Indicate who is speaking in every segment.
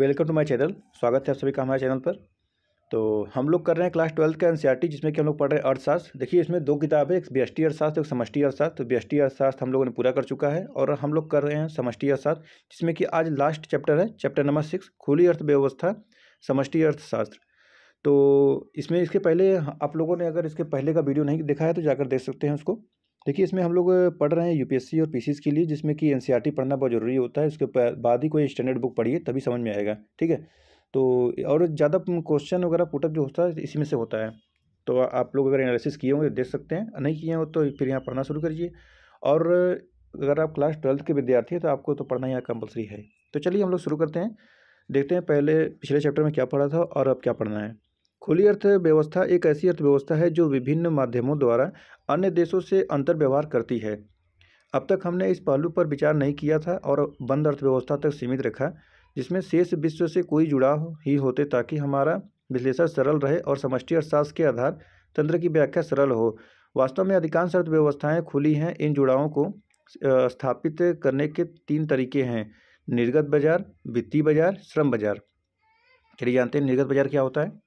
Speaker 1: welcome to my channel स्वागत है आप सभी का हमारे चैनल पर तो हम लोग कर रहे हैं क्लास ट्वेल्थ का एनसीईआरटी e जिसमें कि हम लोग पढ़ रहे हैं अर्थशास्त्र देखिए इसमें दो किताब है एक टी अर्थशास्त्र एक समष्टि अर्थशास्त्र तो टी अर्थशास्त्र हम लोगों ने पूरा कर चुका है और हम लोग कर रहे हैं समष्टि अर्थशास्त्र जिसमें कि आज लास्ट चैप्टर है चैप्टर नंबर सिक्स खुली अर्थव्यवस्था समष्टि अर्थशास्त्र तो इसमें इसके पहले आप लोगों ने अगर इसके पहले का वीडियो नहीं देखा है तो जाकर देख सकते हैं उसको देखिए इसमें हम लोग पढ़ रहे हैं यूपीएससी और पीसीस के लिए जिसमें कि एनसीईआरटी e पढ़ना बहुत ज़रूरी होता है उसके बाद ही कोई स्टैंडर्ड बुक पढ़िए तभी समझ में आएगा ठीक है तो और ज़्यादा क्वेश्चन वगैरह पुटअप जो होता है इसी में से होता है तो आप लोग अगर एनालिसिस किए होंगे तो देख सकते हैं नहीं किए हो तो फिर यहाँ पढ़ना शुरू करिए और अगर आप क्लास ट्वेल्थ के विद्यार्थी हैं तो आपको तो पढ़ना यहाँ कंपलसरी है तो चलिए हम लोग शुरू करते हैं देखते हैं पहले पिछले चैप्टर में क्या पढ़ा था और अब क्या पढ़ना है खुली अर्थव्यवस्था एक ऐसी अर्थव्यवस्था है जो विभिन्न माध्यमों द्वारा अन्य देशों से अंतर व्यवहार करती है अब तक हमने इस पहलू पर विचार नहीं किया था और बंद अर्थव्यवस्था तक सीमित रखा जिसमें शेष विश्व से कोई जुड़ाव ही होते ताकि हमारा विश्लेषण सरल रहे और समष्टि अर्थशास्त्र के आधार तंत्र की व्याख्या सरल हो वास्तव में अधिकांश अर्थव्यवस्थाएँ खुली हैं इन जुड़ावों को स्थापित करने के तीन तरीके हैं निर्गत बाजार वित्तीय बाजार श्रम बाजार चलिए जानते हैं निर्गत बाजार क्या होता है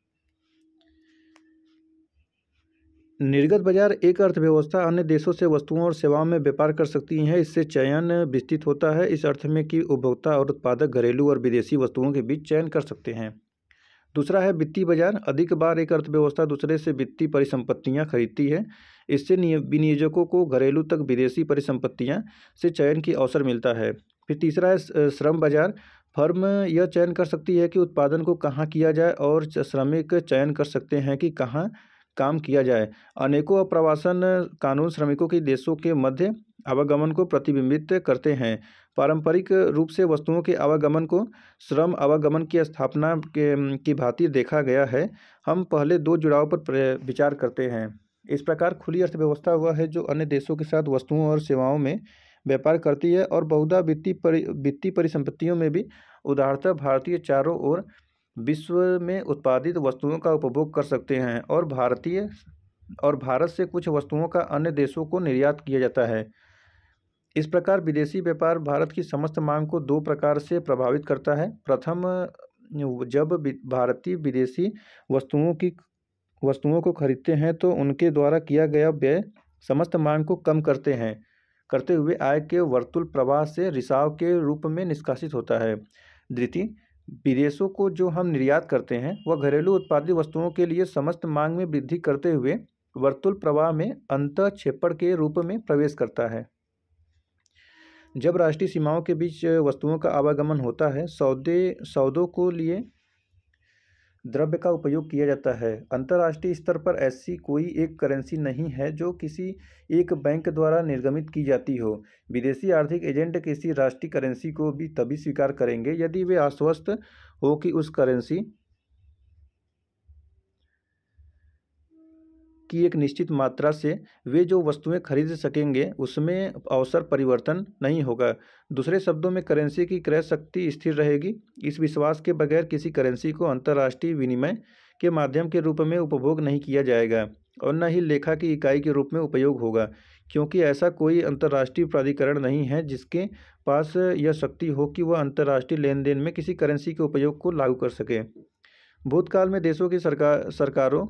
Speaker 1: निर्गत बाजार एक अर्थव्यवस्था अन्य देशों से वस्तुओं और सेवाओं में व्यापार कर सकती है इससे चयन विस्तृत होता है इस अर्थ में कि उपभोक्ता और उत्पादक घरेलू और विदेशी वस्तुओं के बीच चयन कर सकते हैं दूसरा है वित्तीय बाजार अधिक बार एक अर्थव्यवस्था दूसरे से वित्तीय परिसंपत्तियां खरीदती है इससे विनियोजकों को घरेलू तक विदेशी परिसंपत्तियां से चयन की अवसर मिलता है फिर तीसरा है श्रम बाजार फर्म यह चयन कर सकती है कि उत्पादन को कहाँ किया जाए और श्रमिक चयन कर सकते हैं कि कहाँ काम किया जाए अनेकों अप्रवासन कानून श्रमिकों के देशों के मध्य आवागमन को प्रतिबिंबित करते हैं पारंपरिक रूप से वस्तुओं के आवागमन को श्रम आवागमन की स्थापना के की भांति देखा गया है हम पहले दो जुड़ाव पर विचार करते हैं इस प्रकार खुली अर्थव्यवस्था वह है जो अन्य देशों के साथ वस्तुओं और सेवाओं में व्यापार करती है और बहुधा वित्तीय परि वित्तीय परिसंपत्तियों में भी उदाहरणतः भारतीय चारों ओर विश्व में उत्पादित वस्तुओं का उपभोग कर सकते हैं और भारतीय और भारत से कुछ वस्तुओं का अन्य देशों को निर्यात किया जाता है इस प्रकार विदेशी व्यापार भारत की समस्त मांग को दो प्रकार से प्रभावित करता है प्रथम जब भारतीय विदेशी वस्तुओं की वस्तुओं को खरीदते हैं तो उनके द्वारा किया गया व्यय समस्त मांग को कम करते हैं करते हुए आय के वर्तुल प्रवाह से रिसाव के रूप में निष्कासित होता है द्वितीय विदेशों को जो हम निर्यात करते हैं वह घरेलू उत्पादित वस्तुओं के लिए समस्त मांग में वृद्धि करते हुए वर्तुल प्रवाह में अंत क्षेपण के रूप में प्रवेश करता है जब राष्ट्रीय सीमाओं के बीच वस्तुओं का आवागमन होता है सौदे सौदों को लिए द्रव्य का उपयोग किया जाता है अंतर्राष्ट्रीय स्तर पर ऐसी कोई एक करेंसी नहीं है जो किसी एक बैंक द्वारा निर्गमित की जाती हो विदेशी आर्थिक एजेंट किसी राष्ट्रीय करेंसी को भी तभी स्वीकार करेंगे यदि वे आश्वस्त हो कि उस करेंसी कि एक निश्चित मात्रा से वे जो वस्तुएं खरीद सकेंगे उसमें अवसर परिवर्तन नहीं होगा दूसरे शब्दों में करेंसी की क्रय शक्ति स्थिर रहेगी इस विश्वास के बगैर किसी करेंसी को अंतर्राष्ट्रीय विनिमय के माध्यम के रूप में उपभोग नहीं किया जाएगा और न ही लेखा की इकाई के रूप में उपयोग होगा क्योंकि ऐसा कोई अंतर्राष्ट्रीय प्राधिकरण नहीं है जिसके पास यह शक्ति हो कि वह अंतर्राष्ट्रीय लेन देन में किसी करेंसी के उपयोग को लागू कर सके भूतकाल में देशों की सरकार सरकारों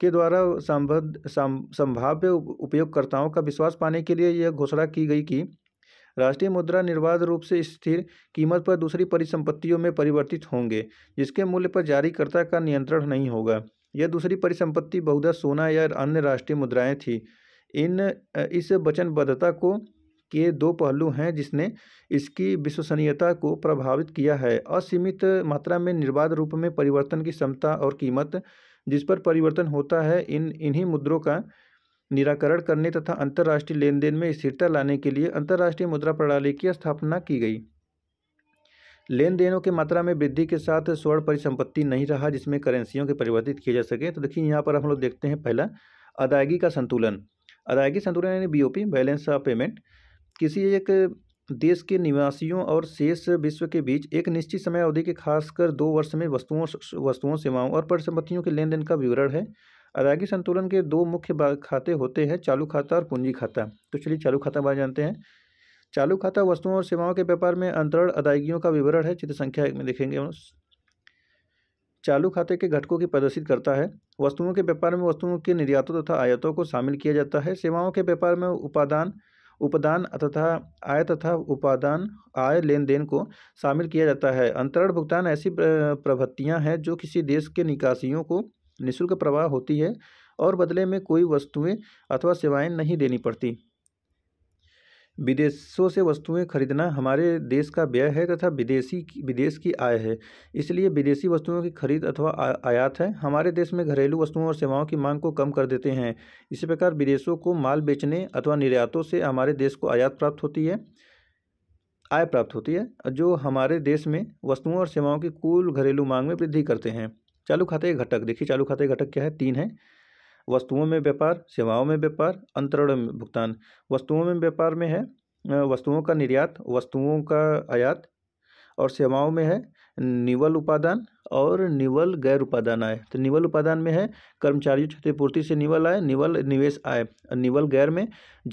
Speaker 1: के द्वारा संबद्ध संभाव्य उपयोगकर्ताओं का विश्वास पाने के लिए यह घोषणा की गई कि राष्ट्रीय मुद्रा निर्बाध रूप से स्थिर कीमत पर दूसरी परिसंपत्तियों में परिवर्तित होंगे जिसके मूल्य पर जारीकर्ता का नियंत्रण नहीं होगा यह दूसरी परिसंपत्ति बहुधा सोना या अन्य राष्ट्रीय मुद्राएं थी इन इस वचनबद्धता को के दो पहलू हैं जिसने इसकी विश्वसनीयता को प्रभावित किया है असीमित मात्रा में निर्बाध रूप में परिवर्तन की क्षमता और कीमत जिस पर परिवर्तन होता है इन इन्हीं मुद्रों का निराकरण करने तथा अंतर्राष्ट्रीय लेन देन में स्थिरता लाने के लिए अंतर्राष्ट्रीय मुद्रा प्रणाली की स्थापना की गई लेन देनों की मात्रा में वृद्धि के साथ स्वर्ण परिसंपत्ति नहीं रहा जिसमें करेंसियों के परिवर्तित किए जा सके तो देखिए यहाँ पर हम लोग देखते हैं पहला अदायगी का संतुलन अदायगी संतुलन यानी बी बैलेंस ऑफ पेमेंट किसी एक देश के निवासियों और शेष विश्व के बीच एक निश्चित समय अवधि के खासकर दो वर्ष में वस्तुओं वस्तुओं सेवाओं और परिसंपत्तियों के लेन देन का विवरण है अदायगी संतुलन के दो मुख्य खाते होते हैं चालू खाता और पूंजी खाता तो चलिए चालू खाता बारे जानते हैं चालू खाता वस्तुओं और सेवाओं के व्यापार में अंतरण अदायगियों का विवरण है चित्र संख्या एक में देखेंगे चालू खाते के घटकों की प्रदर्शित करता है वस्तुओं के व्यापार में वस्तुओं के निर्यातों तथा आयातों को शामिल किया जाता है सेवाओं के व्यापार में उपादान उपदान तथा आय तथा उपादान आय लेन देन को शामिल किया जाता है अंतरण भुगतान ऐसी प्रवृत्तियाँ हैं जो किसी देश के निकासियों को निःशुल्क प्रवाह होती है और बदले में कोई वस्तुएं अथवा सेवाएं नहीं देनी पड़ती विदेशों से वस्तुएं खरीदना हमारे देश का व्यय है तथा विदेशी विदेश की आय है इसलिए विदेशी वस्तुओं की खरीद अथवा आयात है हमारे देश में घरेलू वस्तुओं और सेवाओं की मांग को कम कर देते हैं इसी प्रकार विदेशों को माल बेचने अथवा निर्यातों से हमारे देश को आयात प्राप्त होती है आय प्राप्त होती है जो हमारे देश में वस्तुओं और सेवाओं की कुल घरेलू मांग में वृद्धि करते हैं चालू खाते घटक देखिए चालू खाते घटक क्या है तीन है वस्तुओं में व्यापार सेवाओं में व्यापार अंतरण में भुगतान वस्तुओं में व्यापार में है वस्तुओं का निर्यात वस्तुओं का आयात और सेवाओं में है निवल उपादान और निवल गैर उपादान आय तो निवल उपादान में है कर्मचारियों क्षतिपूर्ति से निवल आय निवल निवेश आय निवल गैर में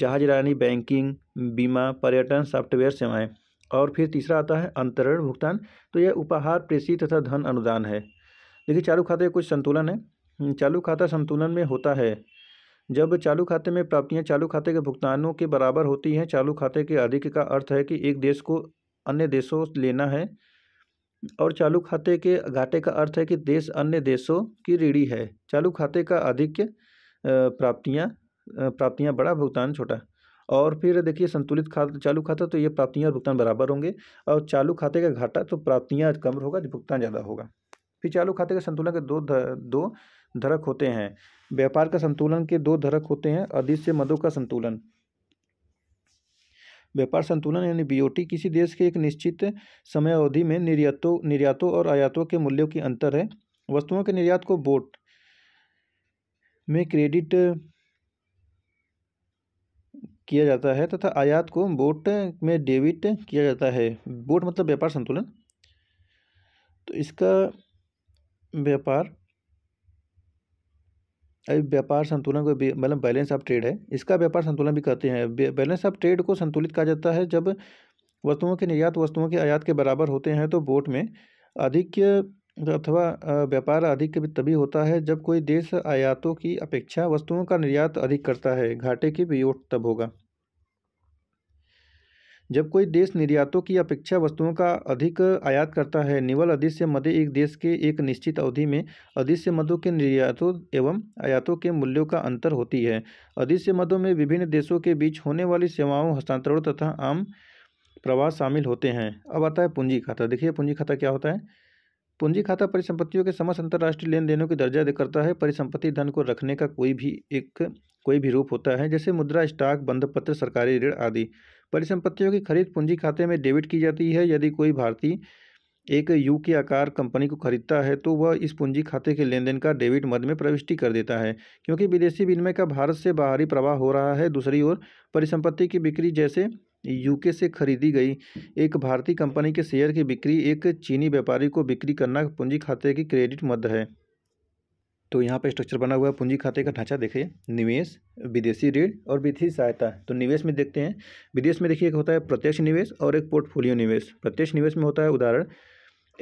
Speaker 1: जहाजरानी बैंकिंग बीमा पर्यटन सॉफ्टवेयर सेवाएं और फिर तीसरा आता है अंतरण भुगतान तो यह उपहार प्रेषित तथा धन अनुदान है देखिए चारों खाते कुछ संतुलन है हम्म, चालू खाता संतुलन में होता है जब चालू खाते में प्राप्तियां चालू खाते के भुगतानों के बराबर होती हैं चालू खाते के अधिक का अर्थ है कि एक देश को अन्य देशों लेना है और चालू खाते के घाटे का अर्थ है कि देश अन्य देशों की रीढ़ी है चालू खाते का अधिक प्राप्तियाँ प्राप्तियाँ बड़ा भुगतान छोटा और फिर देखिए संतुलित खाता चालू खाता तो ये प्राप्तियाँ और भुगतान बराबर होंगे और चालू खाते का घाटा तो प्राप्तियाँ कम होगा भुगतान ज़्यादा होगा फिर चालू खाते के संतुलन के दो दो धरक होते हैं व्यापार का संतुलन के दो धरक होते हैं से मदों का संतुलन व्यापार संतुलन यानी बीओटी किसी देश के एक निश्चित समय अवधि में निर्यातों निर्यातों और आयातों के मूल्यों की अंतर है वस्तुओं के निर्यात को बोट में क्रेडिट किया जाता है तथा आयात को बोट में डेबिट किया जाता है बोट मतलब व्यापार संतुलन तो इसका व्यापार अभी व्यापार संतुलन को मतलब बैलेंस ऑफ ट्रेड है इसका व्यापार संतुलन भी कहते हैं बैलेंस ऑफ ट्रेड को संतुलित कहा जाता है जब वस्तुओं के निर्यात वस्तुओं के आयात के बराबर होते हैं तो बोट में अधिक अथवा व्यापार अधिक तभी होता है जब कोई देश आयातों की अपेक्षा वस्तुओं का निर्यात अधिक करता है घाटे की भी तब होगा जब कोई देश निर्यातों की अपेक्षा वस्तुओं का अधिक आयात करता है निवल अधिश्य मदे एक देश के एक निश्चित अवधि में अधिश्य मदों के निर्यातों एवं आयातों के मूल्यों का अंतर होती है अधिश्य मदों में विभिन्न देशों के बीच होने वाली सेवाओं हस्तांतरण तथा आम प्रवाह शामिल होते हैं अब आता है पूंजी खाता देखिए पूंजी खाता क्या होता है पूंजी खाता परिसंपत्तियों के समस्त अंतर्राष्ट्रीय लेन देनों की दर्जा करता है परिसंपत्ति धन को रखने का कोई भी एक कोई भी रूप होता है जैसे मुद्रा स्टॉक बंधपत्र सरकारी ऋण आदि परिसंपत्तियों की खरीद पूंजी खाते में डेबिट की जाती है यदि कोई भारतीय एक यू के आकार कंपनी को खरीदता है तो वह इस पूंजी खाते के लेन देन का डेबिट मद में प्रविष्टि कर देता है क्योंकि विदेशी विनिमय का भारत से बाहरी प्रवाह हो रहा है दूसरी ओर परिसंपत्ति की बिक्री जैसे यूके से खरीदी गई एक भारतीय कंपनी के शेयर की बिक्री एक चीनी व्यापारी को बिक्री करना पूंजी खाते की क्रेडिट मद है तो यहाँ पर स्ट्रक्चर बना हुआ है पूंजी खाते का ढांचा देखिए निवेश विदेशी ऋण और वित्तीय सहायता तो निवेश में देखते हैं विदेश में देखिए एक होता है प्रत्यक्ष निवेश और एक पोर्टफोलियो निवेश प्रत्यक्ष निवेश में होता है उदाहरण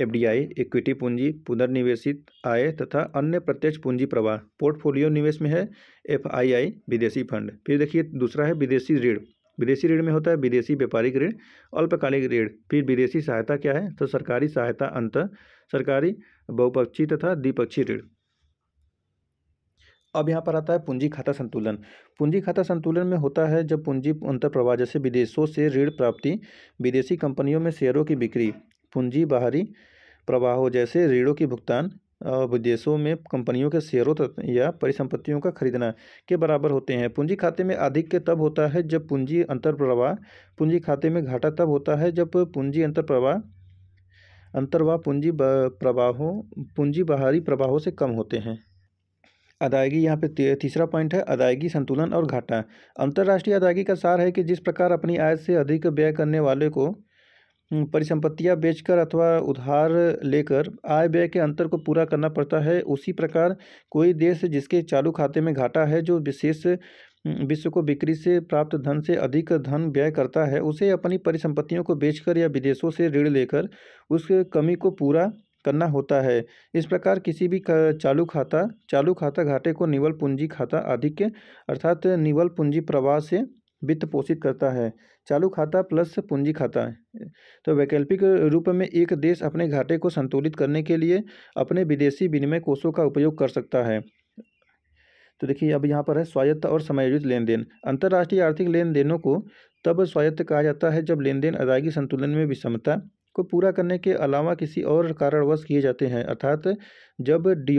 Speaker 1: एफ इक्विटी पूंजी पुनर्निवेशित आय तथा अन्य प्रत्यक्ष पूंजी प्रवाह पोर्टफोलियो निवेश में है एफ विदेशी फंड फिर देखिए दूसरा है विदेशी ऋण विदेशी ऋण में होता है विदेशी व्यापारिक ऋण अल्पकालिक ऋण फिर विदेशी सहायता क्या है तो सरकारी सहायता अंत सरकारी बहुपक्षीय तथा द्विपक्षीय ऋण अब यहाँ पर आता है पूंजी खाता संतुलन पूंजी खाता संतुलन में होता है जब पूंजी अंतर प्रवाह जैसे विदेशों से ऋण प्राप्ति विदेशी कंपनियों में शेयरों की बिक्री पूंजी बाहरी प्रवाहों जैसे ऋणों की भुगतान और विदेशों में कंपनियों के शेयरों या परिसंपत्तियों का खरीदना के बराबर होते हैं पूंजी खाते में अधिक के तब होता है जब पूंजी अंतर प्रवाह पूंजी खाते में घाटा तब होता है जब पूंजी अंतर प्रवाह अंतर्वाह पूंजी प्रवाहों पूंजी बाहरी प्रवाहों से कम होते हैं अदायगी यहाँ पे तीसरा पॉइंट है अदायगी संतुलन और घाटा अंतर्राष्ट्रीय अदायगी का सार है कि जिस प्रकार अपनी आय से अधिक व्यय करने वाले को हम्म, परिसंपत्तियाँ बेचकर अथवा उधार लेकर आय व्यय के अंतर को पूरा करना पड़ता है उसी प्रकार कोई देश जिसके चालू खाते में घाटा है जो विशेष हम्म, विश्व को बिक्री से प्राप्त धन से अधिक धन व्यय करता है उसे अपनी परिसंपत्तियों को बेचकर या विदेशों से ऋण लेकर उस कमी को पूरा करना होता है इस प्रकार किसी भी चालू खाता चालू खाता घाटे को निवल पूंजी खाता आदि के अर्थात निवल पूंजी प्रवाह से वित्त पोषित करता है चालू खाता प्लस पूंजी खाता तो वैकल्पिक रूप में एक देश अपने घाटे को संतुलित करने के लिए अपने विदेशी विनिमय कोषों का उपयोग कर सकता है तो देखिए अब यहाँ पर है स्वायत्त और समायोजित लेन देन अंतर्राष्ट्रीय आर्थिक लेन देनों को तब स्वायत्त कहा जाता है जब लेन देन अदायगी संतुलन में विषमता को पूरा करने के अलावा किसी और कारणवश किए जाते हैं अर्थात जब डी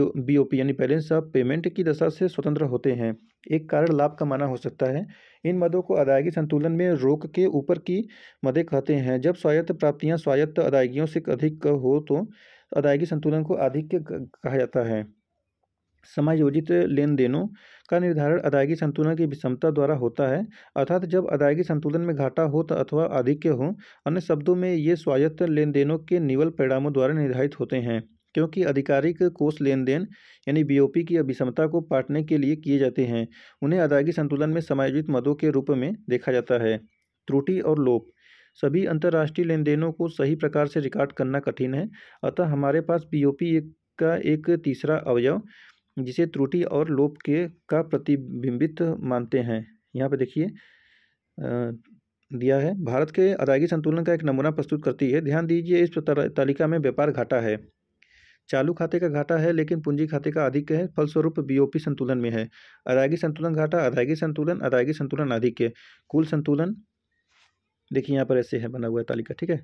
Speaker 1: पी यानी बैलेंस ऑफ पेमेंट की दशा से स्वतंत्र होते हैं एक कारण लाभ का माना हो सकता है इन मदों को अदायगी संतुलन में रोक के ऊपर की मदें कहते हैं जब स्वायत्त प्राप्तियां स्वायत्त अदायगियों से अधिक हो तो अदायगी संतुलन को अधिक कहा जाता है समायोजित लेन देनों का निर्धारण अदायगी संतुलन की विषमता द्वारा होता है अर्थात जब अदायगी संतुलन में घाटा हो तो अथवा आधिक्य हो अन्य शब्दों में ये स्वायत्त लेन देनों के निवल परिणामों द्वारा निर्धारित होते हैं क्योंकि आधिकारिक कोष लेन देन यानी बीओपी की अभिषमता को पाटने के लिए किए जाते हैं उन्हें अदायगी संतुलन में समायोजित मदों के रूप में देखा जाता है त्रुटि और लोप सभी अंतर्राष्ट्रीय लेन देनों को सही प्रकार से रिकॉर्ड करना कठिन है अतः हमारे पास बीओपी का एक तीसरा अवयव जिसे त्रुटि और लोप के का प्रतिबिंबित मानते हैं यहाँ पर देखिए दिया है भारत के अदायगी संतुलन का एक नमूना प्रस्तुत करती है ध्यान दीजिए इस तालिका में व्यापार घाटा है चालू खाते का घाटा है लेकिन पूंजी खाते का अधिक है फलस्वरूप बीओपी संतुलन में है अदायगी संतुलन घाटा अदायगी संतुलन अदायगी संतुलन अधिक है कुल संतुलन देखिए यहाँ पर ऐसे है बना हुआ है तालिका ठीक है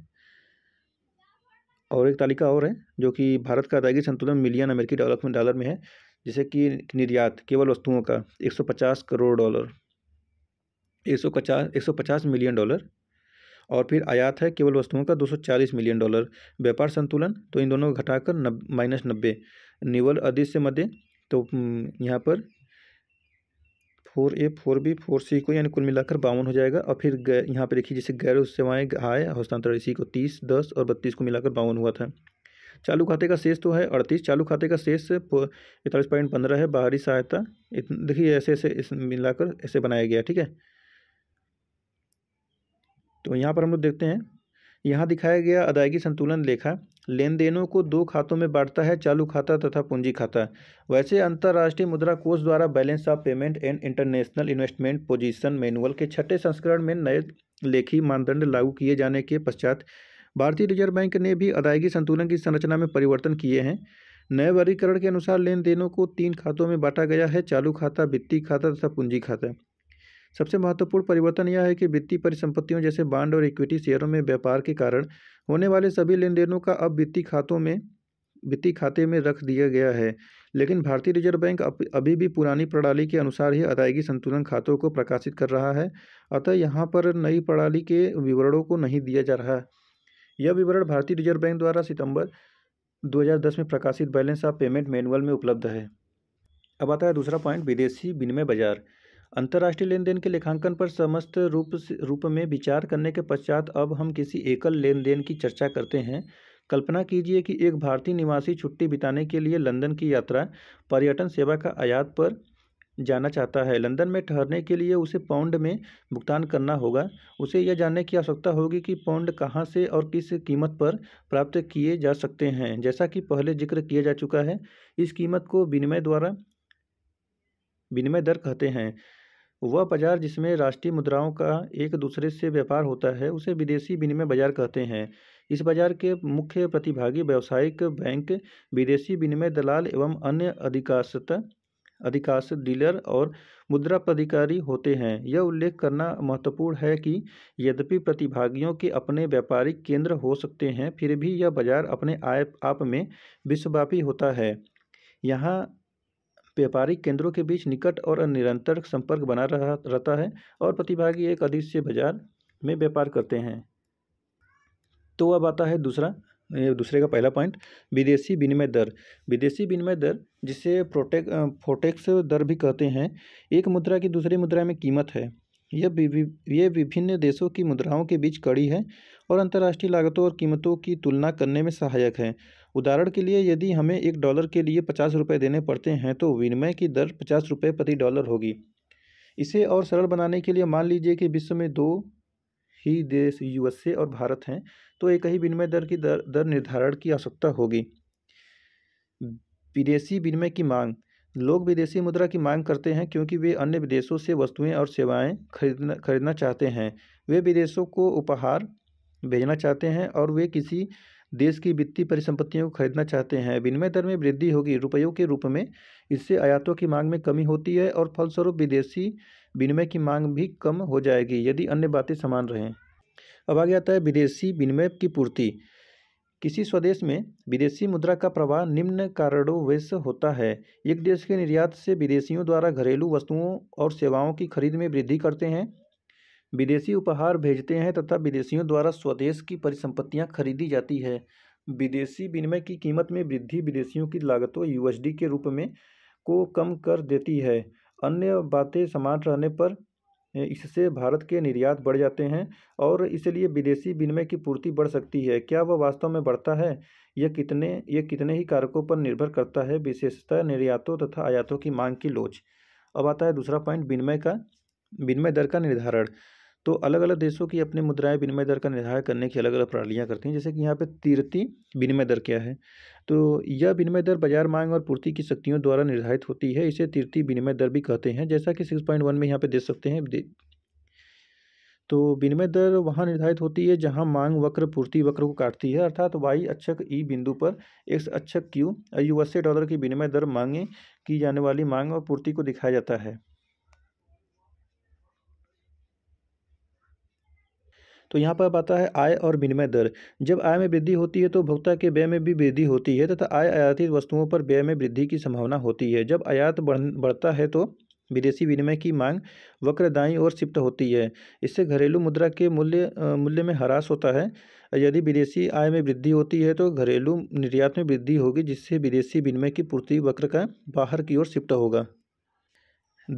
Speaker 1: और एक तालिका और है जो कि भारत का अदायगी संतुलन मिलियन अमेरिकी डॉलर में डॉलर में है जैसे कि निर्यात केवल वस्तुओं का 150 करोड़ डॉलर 150 150 मिलियन डॉलर और फिर आयात है केवल वस्तुओं का 240 मिलियन डॉलर व्यापार संतुलन तो इन दोनों को घटाकर नब माइनस नब्बे निवल अधिक से मध्य तो यहाँ पर four A four B four C को यानी कुल मिलाकर बावन हो जाएगा और फिर यहाँ पर देखिए जैसे गैर सेवाएँ आय हस्तांतरण इसी को तीस दस और बत्तीस को मिलाकर बावन हुआ था चालू खाते का शेष तो है अड़तीस चालू खाते का शेष इकतालीस पॉइंट पंद्रह है बाहरी सहायता देखिए ऐसे ऐसे इस मिलाकर ऐसे बनाया गया ठीक है तो यहाँ पर हम लोग देखते हैं यहाँ दिखाया गया अदायगी संतुलन लेखा लेन देनों को दो खातों में बांटता है चालू खाता तथा पूंजी खाता वैसे अंतर्राष्ट्रीय मुद्रा कोष द्वारा balance of payment and international investment position manual के छठे संस्करण में नए लेखी मानदंड लागू किए जाने के पश्चात भारतीय रिजर्व बैंक ने भी अदायगी संतुलन की संरचना में परिवर्तन किए हैं नए वर्गीकरण के अनुसार लेन देनों को तीन खातों में बांटा गया है चालू खाता वित्तीय खाता तथा पूंजी खाता सबसे महत्वपूर्ण परिवर्तन यह है कि वित्तीय परिसंपत्तियों जैसे बांड और इक्विटी शेयरों में व्यापार के कारण होने वाले सभी लेन देनों का अब वित्तीय खातों में वित्तीय खाते में रख दिया गया है लेकिन भारतीय रिजर्व बैंक अभी भी पुरानी प्रणाली के अनुसार ही अदायगी संतुलन खातों को प्रकाशित कर रहा है अतः यहाँ पर नई प्रणाली के विवरणों को नहीं दिया जा रहा है यह विवरण भारतीय रिजर्व बैंक द्वारा सितंबर 2010 में प्रकाशित बैलेंस ऑफ पेमेंट मैनुअल में उपलब्ध है अब आता है दूसरा पॉइंट विदेशी विनिमय बाजार अंतर्राष्ट्रीय लेन देन के लेखांकन पर समस्त रूप रूप में विचार करने के पश्चात अब हम किसी एकल लेन देन की चर्चा करते हैं कल्पना कीजिए कि एक भारतीय निवासी छुट्टी बिताने के लिए लंदन की यात्रा पर्यटन सेवा का आयात पर जाना चाहता है लंदन में ठहरने के लिए उसे पाउंड में भुगतान करना होगा उसे यह जानने की आवश्यकता होगी कि पाउंड कहाँ से और किस कीमत पर प्राप्त किए जा सकते हैं जैसा कि पहले जिक्र किया जा चुका है इस कीमत को विनिमय द्वारा विनिमय दर कहते हैं वह बाजार जिसमें राष्ट्रीय मुद्राओं का एक दूसरे से व्यापार होता है उसे विदेशी विनिमय बाजार कहते हैं इस बाजार के मुख्य प्रतिभागी व्यावसायिक बैंक विदेशी विनिमय दलाल एवं अन्य अधिकांशतः अधिकांश डीलर और मुद्रा प्राधिकारी होते हैं यह उल्लेख करना महत्वपूर्ण है कि यद्यपि प्रतिभागियों के अपने व्यापारिक केंद्र हो सकते हैं फिर भी यह बाजार अपने आय आप में विश्वव्यापी होता है यहाँ व्यापारिक केंद्रों के बीच निकट और निरंतर संपर्क बना रहा रहता है और प्रतिभागी एक से बाजार में व्यापार करते हैं तो अब आता है दूसरा ये दूसरे का पहला पॉइंट विदेशी विनिमय दर विदेशी विनिमय दर जिसे प्रोटेक फोटेक्स दर भी कहते हैं एक मुद्रा की दूसरी मुद्रा में कीमत है यह ये विभिन्न देशों की मुद्राओं के बीच कड़ी है और अंतर्राष्ट्रीय लागतों और कीमतों की तुलना करने में सहायक है उदाहरण के लिए यदि हमें एक डॉलर के लिए पचास रुपये देने पड़ते हैं तो विनिमय की दर पचास रुपये प्रति डॉलर होगी इसे और सरल बनाने के लिए मान लीजिए कि विश्व में दो ही देश यूएसए और भारत हैं तो एक ही विनिमय दर की दर दर निर्धारण की आवश्यकता होगी विदेशी विनिमय की मांग लोग विदेशी मुद्रा की मांग करते हैं क्योंकि वे अन्य विदेशों से वस्तुएं और सेवाएं खरीदना खरीदना चाहते हैं वे विदेशों को उपहार भेजना चाहते हैं और वे किसी देश की वित्तीय परिसंपत्तियों को खरीदना चाहते हैं विनिमय दर में वृद्धि होगी रुपयों के रूप में इससे आयातों की मांग में कमी होती है और फलस्वरूप विदेशी विनिमय की मांग भी कम हो जाएगी यदि अन्य बातें समान रहें अब आगे आता है विदेशी विनिमय की पूर्ति किसी स्वदेश में विदेशी मुद्रा का प्रवाह निम्न कारणों वैसे होता है एक देश के निर्यात से विदेशियों द्वारा घरेलू वस्तुओं और सेवाओं की खरीद में वृद्धि करते हैं विदेशी उपहार भेजते हैं तथा विदेशियों द्वारा स्वदेश की परिसंपत्तियां खरीदी जाती है विदेशी विनिमय की कीमत में वृद्धि विदेशियों की लागतों यूएसडी के रूप में को कम कर देती है अन्य बातें समान रहने पर इससे भारत के निर्यात बढ़ जाते हैं और इसलिए विदेशी विनिमय की पूर्ति बढ़ सकती है क्या वह वास्तव में बढ़ता है यह कितने यह कितने ही कारकों पर निर्भर करता है विशेषतः निर्यातों तथा आयातों की मांग की लोच अब आता है दूसरा पॉइंट विनिमय का विनिमय दर का निर्धारण तो अलग अलग देशों की अपनी मुद्राएं विनिमय दर का निर्धारण करने की अलग अलग प्रणालियाँ करती हैं जैसे कि यहाँ पर तीर्थी विनिमय दर क्या है तो यह विनिमय दर बाजार मांग और पूर्ति की शक्तियों द्वारा निर्धारित होती है इसे तीर्थी विनिमय दर भी कहते हैं जैसा कि सिक्स पॉइंट वन में यहाँ पर देख सकते हैं तो विनिमय दर वहाँ निर्धारित होती है जहाँ मांग वक्र पूर्ति वक्र को काटती है अर्थात वाई अक्षक ई e बिंदु पर एक्स अक्षक क्यू यूएसए डॉलर की विनिमय दर मांगे की जाने वाली मांग और पूर्ति को दिखाया जाता है तो यहाँ पर आता है आय और विनिमय दर जब आय में वृद्धि होती है तो उपभोक्ता के व्यय में भी वृद्धि होती है तथा आय आयातित वस्तुओं पर व्यय में वृद्धि की संभावना होती है जब आयात बढ़ता है तो विदेशी विनिमय की मांग वक्र दाई ओर शिफ्ट होती है इससे घरेलू मुद्रा के मूल्य मूल्य में ह्रास होता है यदि विदेशी आय में वृद्धि होती है तो घरेलू निर्यात में वृद्धि होगी जिससे विदेशी विनिमय की पूर्ति वक्र का बाहर की ओर शिफ्ट होगा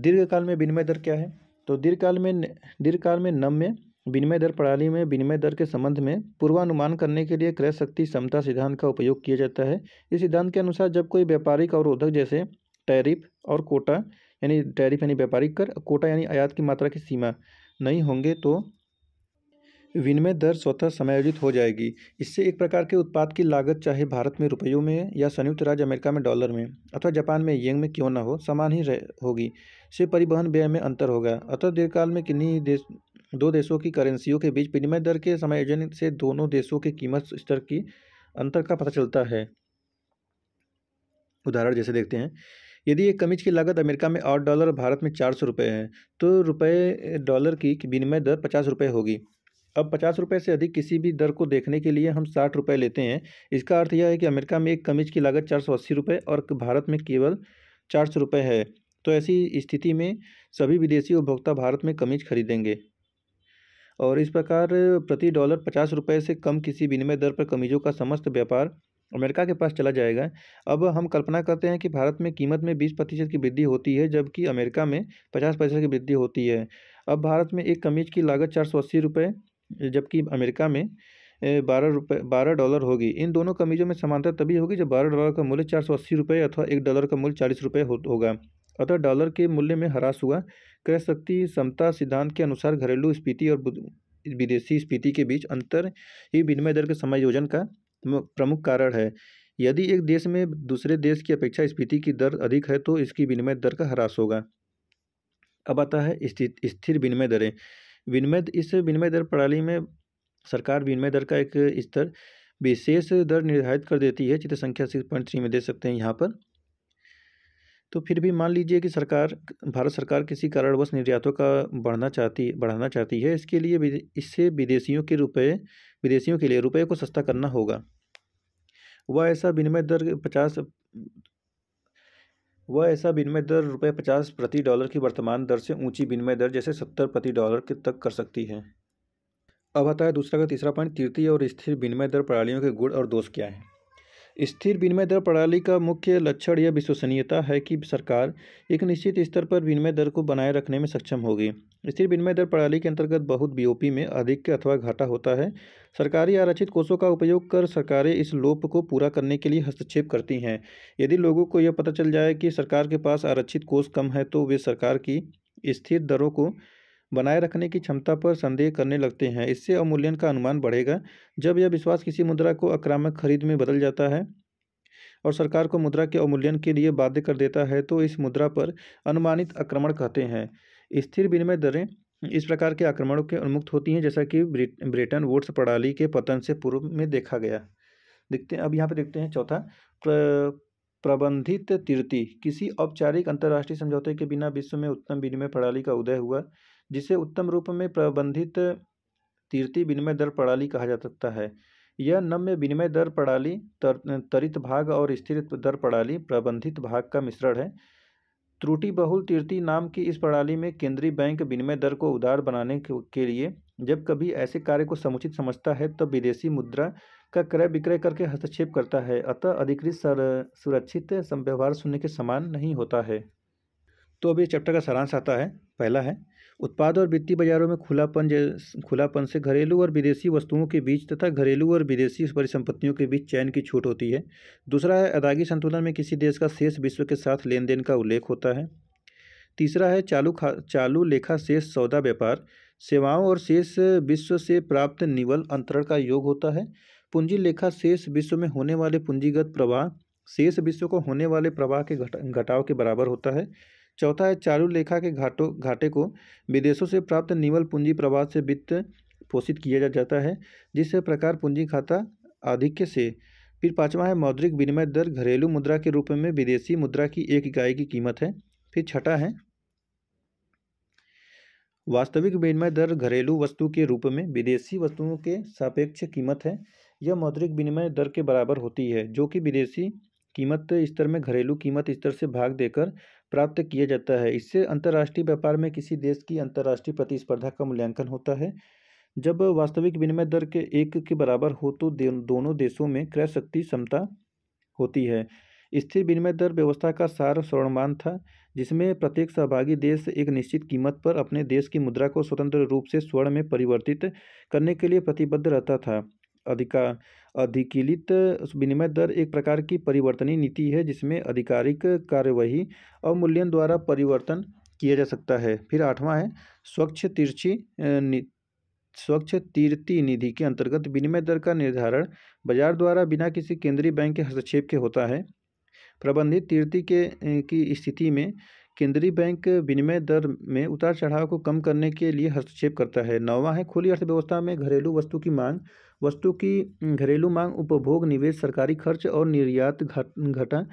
Speaker 1: दीर्घकाल में विनिमय दर क्या है तो दीर्घकाल में दीर्घकाल में नम्य विनिमय दर प्रणाली में विनिमय दर के संबंध में पूर्वानुमान करने के लिए क्रय शक्ति क्षमता सिद्धांत का उपयोग किया जाता है इस सिद्धांत के अनुसार जब कोई व्यापारिक अवरोधक जैसे टैरिफ और कोटा यानी टैरिफ यानी व्यापारिक कर कोटा यानी आयात की मात्रा की सीमा नहीं होंगे तो विनिमय दर स्वतः समायोजित हो जाएगी इससे एक प्रकार के उत्पाद की लागत चाहे भारत में रुपयों में या संयुक्त राज्य अमेरिका में डॉलर में अथवा जापान में येंग में क्यों ना हो समान ही होगी से परिवहन व्यय में अंतर होगा अतः दीर्घकाल में किन्हीं देश दो देशों की करेंसियों के बीच विनिमय दर के समायोजन से दोनों देशों के कीमत स्तर की अंतर का पता चलता है उदाहरण जैसे देखते हैं यदि एक कमीज की लागत अमेरिका में आठ डॉलर और भारत में चार सौ रुपये है तो रुपये डॉलर की विनिमय दर पचास रुपये होगी अब पचास रुपये से अधिक किसी भी दर को देखने के लिए हम साठ रुपये लेते हैं इसका अर्थ यह है कि अमेरिका में एक कमीज की लागत चार सौ अस्सी रुपये और भारत में केवल चार सौ रुपये है तो ऐसी स्थिति में सभी विदेशी उपभोक्ता भारत में कमीज खरीदेंगे और इस प्रकार प्रति डॉलर पचास रुपये से कम किसी विनिमय दर पर कमीजों का समस्त व्यापार अमेरिका के पास चला जाएगा अब हम कल्पना करते हैं कि भारत में कीमत में बीस प्रतिशत की वृद्धि होती है जबकि अमेरिका में पचास प्रतिशत की वृद्धि होती है अब भारत में एक कमीज की लागत चार सौ अस्सी रुपये जबकि अमेरिका में बारह रुपये बारह डॉलर होगी इन दोनों कमीजों में समानता तभी होगी जब बारह डॉलर का मूल्य चार सौ अस्सी रुपये अथवा एक डॉलर का मूल्य चालीस रुपये हो, होगा अतः डॉलर के मूल्य में ह्रास हुआ क्रय शक्ति समता सिद्धांत के अनुसार घरेलू स्फीति और विदेशी स्फीति के बीच अंतर ही विनिमय दर के समायोजन का प्रमुख कारण है यदि एक देश में दूसरे देश की अपेक्षा स्फीति की दर अधिक है तो इसकी विनिमय दर का ह्रास होगा अब आता है स्थिर विनिमय दरें विनिमय इस विनिमय दर प्रणाली में सरकार विनिमय दर का एक स्तर विशेष दर निर्धारित कर देती है चित्र संख्या सिक्स पॉइंट थ्री में दे सकते हैं यहाँ पर तो फिर भी मान लीजिए कि सरकार भारत सरकार किसी कारणवश निर्यातों का बढ़ना चाहती बढ़ाना चाहती है इसके लिए इससे विदेशियों के रुपए विदेशियों के लिए रुपए को सस्ता करना होगा वह ऐसा विनिमय दर पचास वह ऐसा विनिमय दर रुपये पचास प्रति डॉलर की वर्तमान दर से ऊंची विनिमय दर जैसे सत्तर प्रति डॉलर के तक कर सकती है अब आता है दूसरा का तीसरा पॉइंट तृतीय और स्थिर विनिमय दर प्रणालियों के गुण और दोष क्या हैं स्थिर विनिमय दर प्रणाली का मुख्य लक्षण या विश्वसनीयता है कि सरकार एक निश्चित स्तर पर विनिमय दर को बनाए रखने में सक्षम होगी स्थिर विनिमय दर प्रणाली के अंतर्गत बहुत बीओपी में अधिक अथवा घाटा होता है सरकारी आरक्षित कोषों का उपयोग कर सरकारें इस लोप को पूरा करने के लिए हस्तक्षेप करती हैं यदि लोगों को यह पता चल जाए कि सरकार के पास आरक्षित कोष कम है तो वे सरकार की स्थिर दरों को बनाए रखने की क्षमता पर संदेह करने लगते हैं इससे अवमूल्यन का अनुमान बढ़ेगा जब यह विश्वास किसी मुद्रा को आक्रामक खरीद में बदल जाता है और सरकार को मुद्रा के अवमूल्यन के लिए बाध्य कर देता है तो इस मुद्रा पर अनुमानित आक्रमण कहते हैं स्थिर विनिमय दरें इस प्रकार के आक्रमणों के उन्मुक्त होती हैं जैसा कि ब्रिटेन वोट्स प्रणाली के पतन से पूर्व में देखा गया देखते हैं अब यहाँ पर देखते हैं चौथा प्र, प्रबंधित तीर्थी किसी औपचारिक अंतर्राष्ट्रीय समझौते के बिना विश्व में उत्तम विनिमय प्रणाली का उदय हुआ जिसे उत्तम रूप में प्रबंधित तीर्थी विनिमय दर प्रणाली कहा जा सकता है यह नम्य विनिमय दर प्रणाली तर, तरित भाग और स्थिर दर प्रणाली प्रबंधित भाग का मिश्रण है त्रुटि बहुल तीर्थी नाम की इस प्रणाली में केंद्रीय बैंक विनिमय दर को उदार बनाने के लिए जब कभी ऐसे कार्य को समुचित समझता है तब विदेशी मुद्रा का क्रय विक्रय करके हस्तक्षेप करता है अतः अधिकृत सुरक्षित व्यवहार शून्य के समान नहीं होता है तो अभी चैप्टर का सारांश आता है पहला है उत्पाद और वित्तीय बाजारों में खुलापन खुलापन से घरेलू और विदेशी वस्तुओं के बीच तथा घरेलू और विदेशी परिसंपत्तियों के बीच चयन की छूट होती है दूसरा है अदायगी संतुलन में किसी देश का शेष विश्व के साथ लेन देन का उल्लेख होता है तीसरा है चालू खा चालू लेखा शेष सौदा व्यापार सेवाओं और शेष विश्व से प्राप्त निवल अंतरण का योग होता है पूंजी लेखा शेष विश्व में होने वाले पूंजीगत प्रवाह शेष विश्व को होने वाले प्रवाह के घट घटाव के बराबर होता है चौथा है चालू लेखा के घाटों घाटे को विदेशों से प्राप्त निवल पूंजी प्रवाह से वित्त पोषित किया जा जाता है जिस प्रकार पूंजी खाता आधिक्य से फिर पाँचवा है मौद्रिक विनिमय दर घरेलू मुद्रा के रूप में विदेशी मुद्रा की एक इकाई की कीमत है फिर छठा है वास्तविक विनिमय दर घरेलू वस्तु के रूप में विदेशी वस्तुओं के सापेक्ष कीमत है यह मौद्रिक विनिमय दर के बराबर होती है जो कि विदेशी कीमत स्तर में घरेलू कीमत स्तर से भाग देकर प्राप्त किया जाता है इससे अंतर्राष्ट्रीय व्यापार में किसी देश की अंतर्राष्ट्रीय प्रतिस्पर्धा का मूल्यांकन होता है जब वास्तविक विनिमय दर के एक के बराबर हो तो दोनों देशों में क्रय शक्ति क्षमता होती है स्थिर विनिमय दर व्यवस्था का सार स्वर्णमान था जिसमें प्रत्येक सहभागी देश एक निश्चित कीमत पर अपने देश की मुद्रा को स्वतंत्र रूप से स्वर्ण में परिवर्तित करने के लिए प्रतिबद्ध रहता था अधिका अधिकीलित विनिमय दर एक प्रकार की परिवर्तनीय नीति है जिसमें आधिकारिक कार्यवाही अवमूल्यन द्वारा परिवर्तन किया जा सकता है फिर आठवां है स्वच्छ तिरछी स्वच्छ तीर्थी निधि के अंतर्गत विनिमय दर का निर्धारण बाजार द्वारा बिना किसी केंद्रीय बैंक के हस्तक्षेप के होता है प्रबंधित तीर्थी के की स्थिति में केंद्रीय बैंक विनिमय दर में उतार चढ़ाव को कम करने के लिए हस्तक्षेप करता है नौवां है खुली अर्थव्यवस्था में घरेलू वस्तु की मांग वस्तु की घरेलू मांग उपभोग निवेश सरकारी खर्च और निर्यात घटा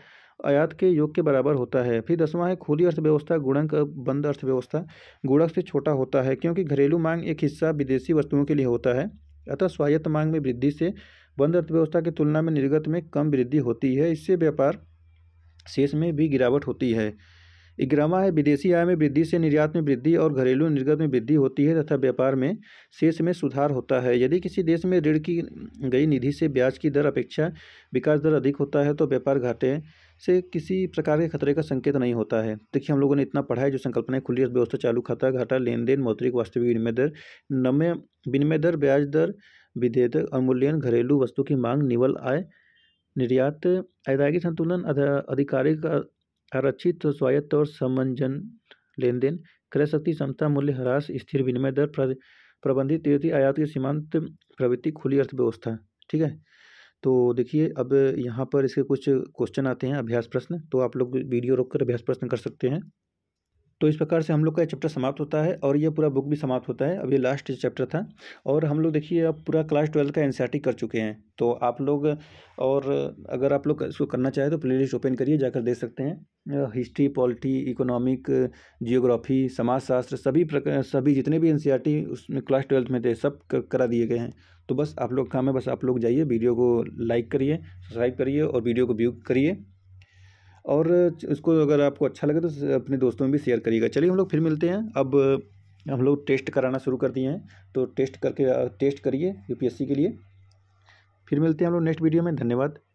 Speaker 1: आयात के योग के बराबर होता है फिर दसवां है खुली अर्थव्यवस्था गुणक बंद अर्थव्यवस्था गुणक से छोटा होता है क्योंकि घरेलू मांग एक हिस्सा विदेशी वस्तुओं के लिए होता है अतः स्वायत्त मांग में वृद्धि से बंद अर्थव्यवस्था की तुलना में निर्गत में कम वृद्धि होती है इससे व्यापार शेष में भी गिरावट होती है इग्रामा है विदेशी आय में वृद्धि से निर्यात में वृद्धि और घरेलू निर्गत में वृद्धि होती है तथा व्यापार में शेष में सुधार होता है यदि किसी देश में ऋण की गई निधि से ब्याज की दर अपेक्षा विकास दर अधिक होता है तो व्यापार घाटे से किसी प्रकार के खतरे का संकेत नहीं होता है देखिए हम लोगों ने इतना पढ़ा है जो संकल्पनाएं खुली अर्थव्यवस्था चालू खाता घाटा लेन देन मौद्रिक वास्तविक विनिमय दर नमे विनिमय दर ब्याज दर विधेयक अवमूल्यन घरेलू वस्तु की मांग निवल आय निर्यात अदायगी संतुलन अधिकारिक आरक्षित स्वायत्त और समंजन लेन देन क्रय शक्ति क्षमता मूल्य ह्रास स्थिर विनिमय दर प्रबंधित तिब्बती आयात की सीमांत प्रवृत्ति खुली अर्थव्यवस्था ठीक है तो देखिए अब यहाँ पर इसके कुछ क्वेश्चन आते हैं अभ्यास प्रश्न तो आप लोग वीडियो रोक कर अभ्यास प्रश्न कर सकते हैं तो इस प्रकार से हम लोग का चैप्टर समाप्त होता है और ये पूरा बुक भी समाप्त होता है अब ये लास्ट चैप्टर था और हम लोग देखिए अब पूरा क्लास ट्वेल्थ का एन कर चुके हैं तो आप लोग और अगर आप लोग इसको करना चाहें तो प्लेलिस्ट ओपन करिए जाकर देख सकते हैं हिस्ट्री पॉलिटी इकोनॉमिक जियोग्राफी समाजशास्त्र सभी प्रकार सभी जितने भी एन उसमें क्लास ट्वेल्थ में थे सब करा दिए गए हैं तो बस आप लोग काम है बस आप लोग जाइए वीडियो को लाइक करिए सब्सक्राइब करिए और वीडियो को व्यू करिए और इसको अगर आपको अच्छा लगे तो अपने दोस्तों में भी शेयर करिएगा चलिए हम लोग फिर मिलते हैं अब हम लोग टेस्ट कराना शुरू कर दिए हैं तो टेस्ट करके टेस्ट करिए यूपीएससी के लिए फिर मिलते हैं हम लोग नेक्स्ट वीडियो में धन्यवाद